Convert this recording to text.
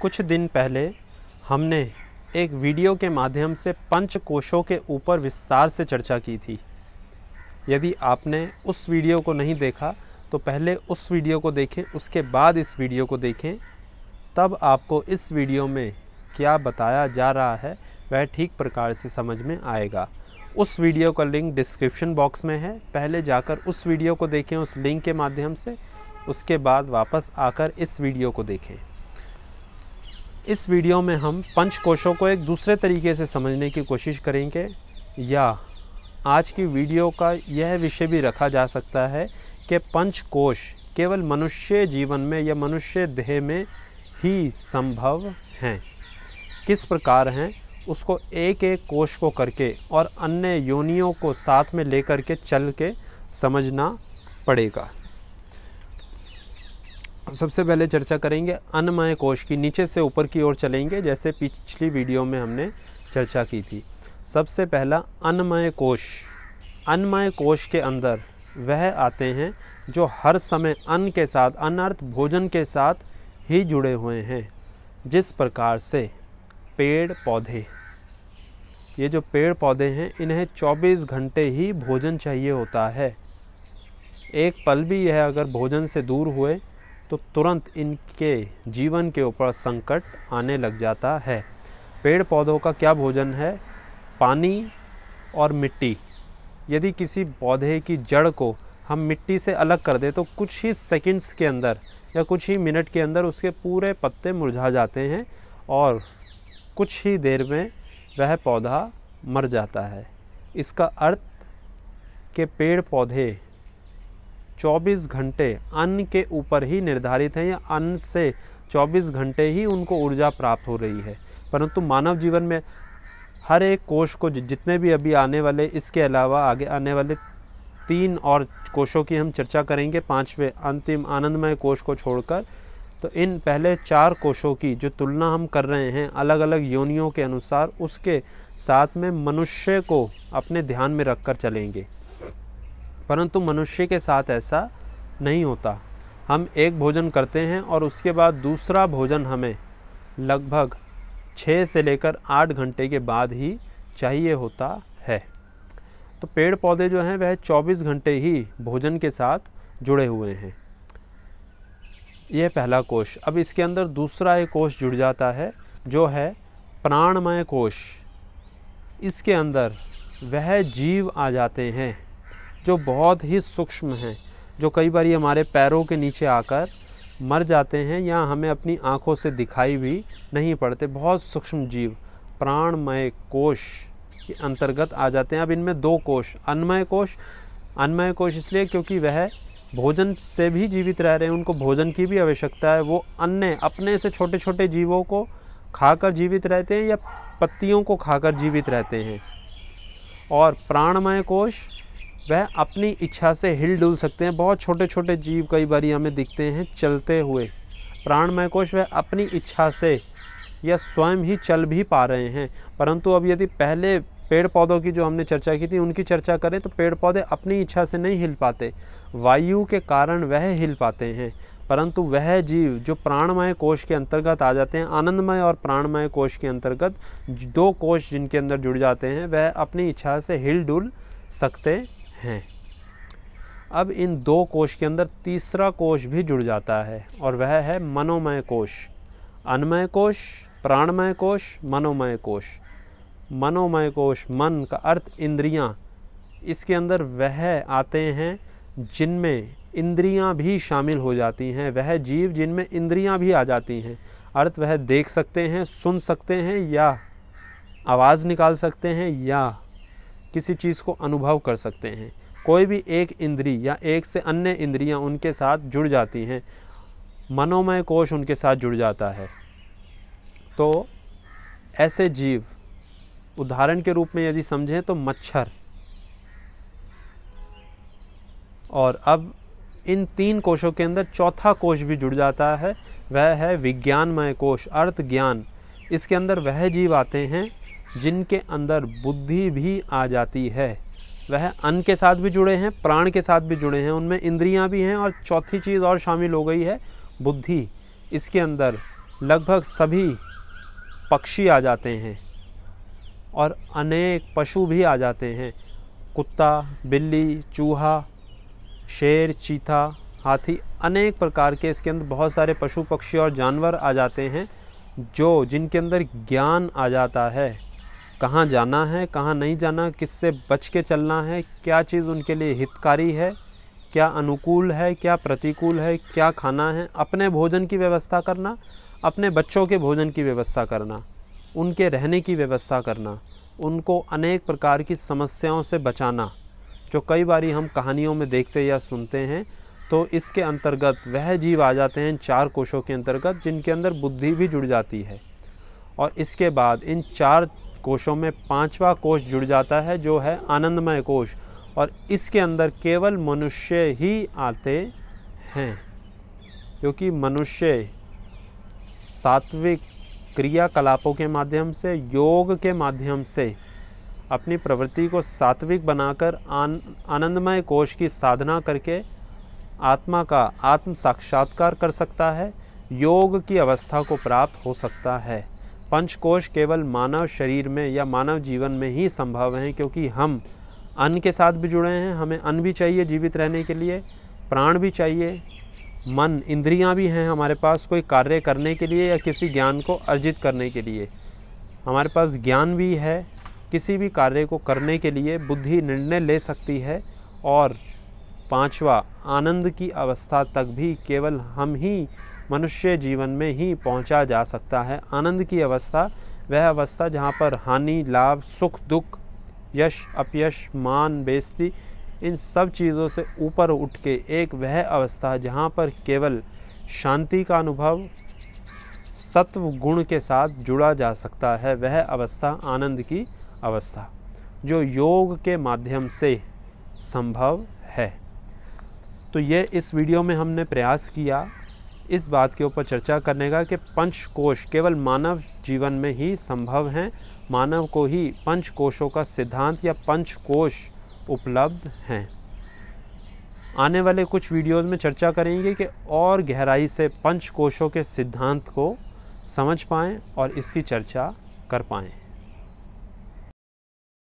कुछ दिन पहले हमने एक वीडियो के माध्यम से पंच कोशों के ऊपर विस्तार से चर्चा की थी यदि आपने उस वीडियो को नहीं देखा तो पहले उस वीडियो को देखें उसके बाद इस वीडियो को देखें तब आपको इस वीडियो में क्या बताया जा रहा है वह ठीक प्रकार से समझ में आएगा उस वीडियो का लिंक डिस्क्रिप्शन बॉक्स में है पहले जाकर उस वीडियो को देखें उस लिंक के माध्यम से उसके बाद वापस आकर इस वीडियो को देखें इस वीडियो में हम पंच कोशों को एक दूसरे तरीके से समझने की कोशिश करेंगे या आज की वीडियो का यह विषय भी रखा जा सकता है कि पंच कोश केवल मनुष्य जीवन में या मनुष्य देह में ही संभव हैं किस प्रकार हैं उसको एक एक कोश को करके और अन्य योनियों को साथ में लेकर के चल के समझना पड़ेगा सबसे पहले चर्चा करेंगे अन्नमय कोश की नीचे से ऊपर की ओर चलेंगे जैसे पिछली वीडियो में हमने चर्चा की थी सबसे पहला अन्नमय कोश अन्नमय कोश के अंदर वह आते हैं जो हर समय अन्न के साथ अनर्थ भोजन के साथ ही जुड़े हुए हैं जिस प्रकार से पेड़ पौधे ये जो पेड़ पौधे हैं इन्हें 24 घंटे ही भोजन चाहिए होता है एक पल भी यह अगर भोजन से दूर हुए तो तुरंत इनके जीवन के ऊपर संकट आने लग जाता है पेड़ पौधों का क्या भोजन है पानी और मिट्टी यदि किसी पौधे की जड़ को हम मिट्टी से अलग कर दें तो कुछ ही सेकंड्स के अंदर या कुछ ही मिनट के अंदर उसके पूरे पत्ते मुरझा जाते हैं और कुछ ही देर में वह पौधा मर जाता है इसका अर्थ के पेड़ पौधे 24 घंटे अन्न के ऊपर ही निर्धारित हैं या अन्न से 24 घंटे ही उनको ऊर्जा प्राप्त हो रही है परंतु मानव जीवन में हर एक कोश को जितने भी अभी आने वाले इसके अलावा आगे आने वाले तीन और कोषों की हम चर्चा करेंगे पांचवें अंतिम आनंदमय कोष को छोड़कर तो इन पहले चार कोषों की जो तुलना हम कर रहे हैं अलग अलग योनियों के अनुसार उसके साथ में मनुष्य को अपने ध्यान में रखकर चलेंगे परंतु मनुष्य के साथ ऐसा नहीं होता हम एक भोजन करते हैं और उसके बाद दूसरा भोजन हमें लगभग छः से लेकर आठ घंटे के बाद ही चाहिए होता है तो पेड़ पौधे जो हैं वह 24 घंटे ही भोजन के साथ जुड़े हुए हैं यह पहला कोश अब इसके अंदर दूसरा एक कोश जुड़ जाता है जो है प्राणमय कोश इसके अंदर वह जीव आ जाते हैं जो बहुत ही सूक्ष्म हैं जो कई बार हमारे पैरों के नीचे आकर मर जाते हैं या हमें अपनी आँखों से दिखाई भी नहीं पड़ते बहुत सूक्ष्म जीव प्राणमय कोश के अंतर्गत आ जाते हैं अब इनमें दो कोश अन्मय कोश अन्मय कोश इसलिए क्योंकि वह भोजन से भी जीवित रह रहे हैं उनको भोजन की भी आवश्यकता है वो अन्य अपने से छोटे छोटे जीवों को खाकर जीवित रहते हैं या पत्तियों को खाकर जीवित रहते हैं और प्राणमय कोश वह अपनी इच्छा से हिल डुल सकते हैं बहुत छोटे छोटे जीव कई बार हमें दिखते हैं चलते हुए प्राणमय कोश वह अपनी इच्छा से या स्वयं ही चल भी पा रहे हैं परंतु अब यदि पहले पेड़ पौधों की जो हमने चर्चा की थी उनकी चर्चा करें तो पेड़ पौधे अपनी इच्छा से नहीं हिल पाते वायु के कारण वह हिल पाते हैं परंतु वह जीव जो प्राणमय कोश के अंतर्गत आ जाते हैं आनंदमय और प्राणमय कोश के अंतर्गत दो कोश जिनके अंदर जुड़ जाते हैं वह अपनी इच्छा से हिल डुल सकते हैं अब इन दो कोश के अंदर तीसरा कोश भी जुड़ जाता है और वह है मनोमय कोश अनमय कोश प्राणमय कोश मनोमय कोश मनोमय कोश मन का अर्थ इंद्रियां इसके अंदर वह आते हैं जिनमें इंद्रियां भी शामिल हो जाती हैं वह जीव जिनमें इंद्रियां भी आ जाती हैं अर्थ वह देख सकते हैं सुन सकते हैं या आवाज़ निकाल सकते हैं या किसी चीज़ को अनुभव कर सकते हैं कोई भी एक इंद्री या एक से अन्य इंद्रियां उनके साथ जुड़ जाती हैं मनोमय कोश उनके साथ जुड़ जाता है तो ऐसे जीव उदाहरण के रूप में यदि समझें तो मच्छर और अब इन तीन कोशों के अंदर चौथा कोश भी जुड़ जाता है वह है विज्ञानमय कोश अर्थ ज्ञान इसके अंदर वह जीव आते हैं जिनके अंदर बुद्धि भी आ जाती है वह अन्न के साथ भी जुड़े हैं प्राण के साथ भी जुड़े हैं उनमें इंद्रियां भी हैं और चौथी चीज़ और शामिल हो गई है बुद्धि इसके अंदर लगभग सभी पक्षी आ जाते हैं और अनेक पशु भी आ जाते हैं कुत्ता बिल्ली चूहा शेर चीता हाथी अनेक प्रकार के इसके अंदर बहुत सारे पशु पक्षी और जानवर आ जाते हैं जो जिनके अंदर ज्ञान आ जाता है कहाँ जाना है कहाँ नहीं जाना किससे बच के चलना है क्या चीज़ उनके लिए हितकारी है क्या अनुकूल है क्या प्रतिकूल है क्या खाना है अपने भोजन की व्यवस्था करना अपने बच्चों के भोजन की व्यवस्था करना उनके रहने की व्यवस्था करना उनको अनेक प्रकार की समस्याओं से बचाना जो कई बार हम कहानियों में देखते या सुनते हैं तो इसके अंतर्गत वह जीव आ जाते हैं चार कोशों के अंतर्गत जिनके अंदर बुद्धि भी जुड़ जाती है और इसके बाद इन चार कोशों में पांचवा कोश जुड़ जाता है जो है आनंदमय कोश और इसके अंदर केवल मनुष्य ही आते हैं क्योंकि मनुष्य सात्विक क्रियाकलापों के माध्यम से योग के माध्यम से अपनी प्रवृत्ति को सात्विक बनाकर आन आनंदमय कोश की साधना करके आत्मा का आत्म साक्षात्कार कर सकता है योग की अवस्था को प्राप्त हो सकता है पंचकोश केवल मानव शरीर में या मानव जीवन में ही संभव हैं क्योंकि हम अन्न के साथ भी जुड़े हैं हमें अन्न भी चाहिए जीवित रहने के लिए प्राण भी चाहिए मन इंद्रियां भी हैं हमारे पास कोई कार्य करने के लिए या किसी ज्ञान को अर्जित करने के लिए हमारे पास ज्ञान भी है किसी भी कार्य को करने के लिए बुद्धि निर्णय ले सकती है और पांचवा आनंद की अवस्था तक भी केवल हम ही मनुष्य जीवन में ही पहुंचा जा सकता है आनंद की अवस्था वह अवस्था जहाँ पर हानि लाभ सुख दुख यश अपयश मान बेस्ती इन सब चीज़ों से ऊपर उठ के एक वह अवस्था जहाँ पर केवल शांति का अनुभव सत्व गुण के साथ जुड़ा जा सकता है वह अवस्था आनंद की अवस्था जो योग के माध्यम से संभव है तो ये इस वीडियो में हमने प्रयास किया इस बात के ऊपर चर्चा करने का कि पंच कोश केवल मानव जीवन में ही संभव हैं मानव को ही पंच कोशों का सिद्धांत या पंच कोश उपलब्ध हैं आने वाले कुछ वीडियोस में चर्चा करेंगे कि और गहराई से पंच कोशों के सिद्धांत को समझ पाएँ और इसकी चर्चा कर पाएँ